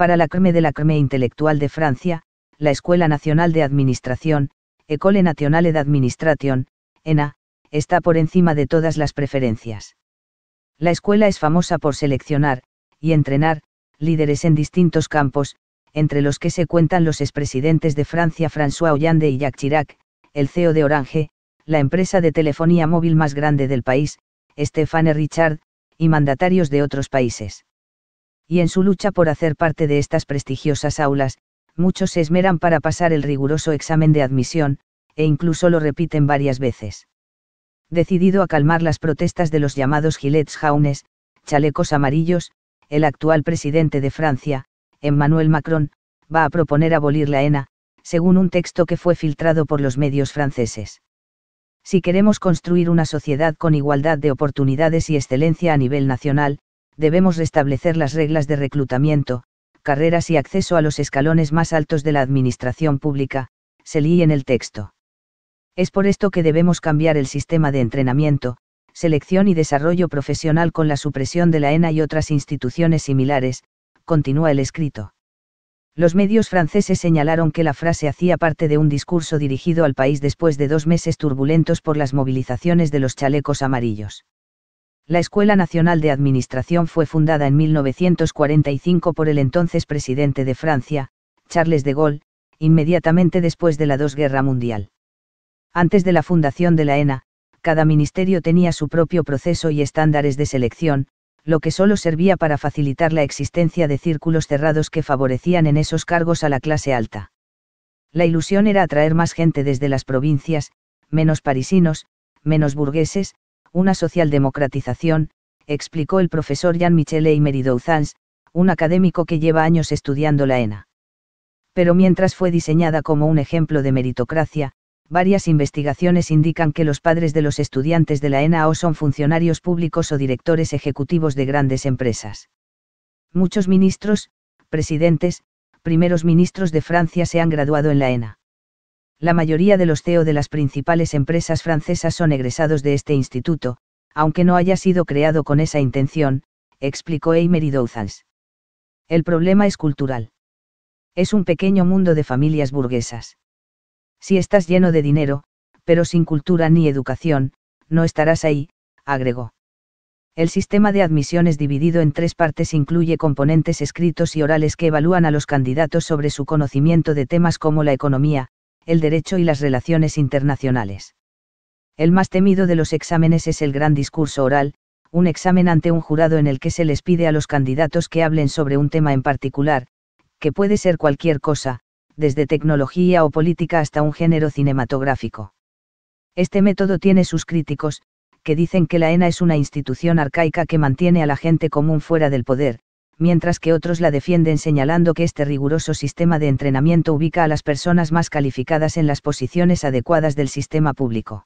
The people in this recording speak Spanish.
para la crème de la CRME intelectual de Francia, la Escuela Nacional de Administración, École Nationale d'Administration, ENA, está por encima de todas las preferencias. La escuela es famosa por seleccionar, y entrenar, líderes en distintos campos, entre los que se cuentan los expresidentes de Francia François Hollande y Jacques Chirac, el CEO de Orange, la empresa de telefonía móvil más grande del país, Stéphane Richard, y mandatarios de otros países y en su lucha por hacer parte de estas prestigiosas aulas, muchos se esmeran para pasar el riguroso examen de admisión, e incluso lo repiten varias veces. Decidido a calmar las protestas de los llamados gilets jaunes, chalecos amarillos, el actual presidente de Francia, Emmanuel Macron, va a proponer abolir la ENA, según un texto que fue filtrado por los medios franceses. Si queremos construir una sociedad con igualdad de oportunidades y excelencia a nivel nacional, debemos restablecer las reglas de reclutamiento, carreras y acceso a los escalones más altos de la administración pública, se lee en el texto. Es por esto que debemos cambiar el sistema de entrenamiento, selección y desarrollo profesional con la supresión de la ENA y otras instituciones similares, continúa el escrito. Los medios franceses señalaron que la frase hacía parte de un discurso dirigido al país después de dos meses turbulentos por las movilizaciones de los chalecos amarillos. La Escuela Nacional de Administración fue fundada en 1945 por el entonces presidente de Francia, Charles de Gaulle, inmediatamente después de la Dos Guerra Mundial. Antes de la fundación de la ENA, cada ministerio tenía su propio proceso y estándares de selección, lo que solo servía para facilitar la existencia de círculos cerrados que favorecían en esos cargos a la clase alta. La ilusión era atraer más gente desde las provincias, menos parisinos, menos burgueses, una socialdemocratización, explicó el profesor Jean-Michel Merido Douzans, un académico que lleva años estudiando la ENA. Pero mientras fue diseñada como un ejemplo de meritocracia, varias investigaciones indican que los padres de los estudiantes de la ENA o son funcionarios públicos o directores ejecutivos de grandes empresas. Muchos ministros, presidentes, primeros ministros de Francia se han graduado en la ENA. La mayoría de los CEO de las principales empresas francesas son egresados de este instituto, aunque no haya sido creado con esa intención, explicó y douzals El problema es cultural. Es un pequeño mundo de familias burguesas. Si estás lleno de dinero, pero sin cultura ni educación, no estarás ahí, agregó. El sistema de admisiones dividido en tres partes incluye componentes escritos y orales que evalúan a los candidatos sobre su conocimiento de temas como la economía, el derecho y las relaciones internacionales. El más temido de los exámenes es el gran discurso oral, un examen ante un jurado en el que se les pide a los candidatos que hablen sobre un tema en particular, que puede ser cualquier cosa, desde tecnología o política hasta un género cinematográfico. Este método tiene sus críticos, que dicen que la ENA es una institución arcaica que mantiene a la gente común fuera del poder, mientras que otros la defienden señalando que este riguroso sistema de entrenamiento ubica a las personas más calificadas en las posiciones adecuadas del sistema público.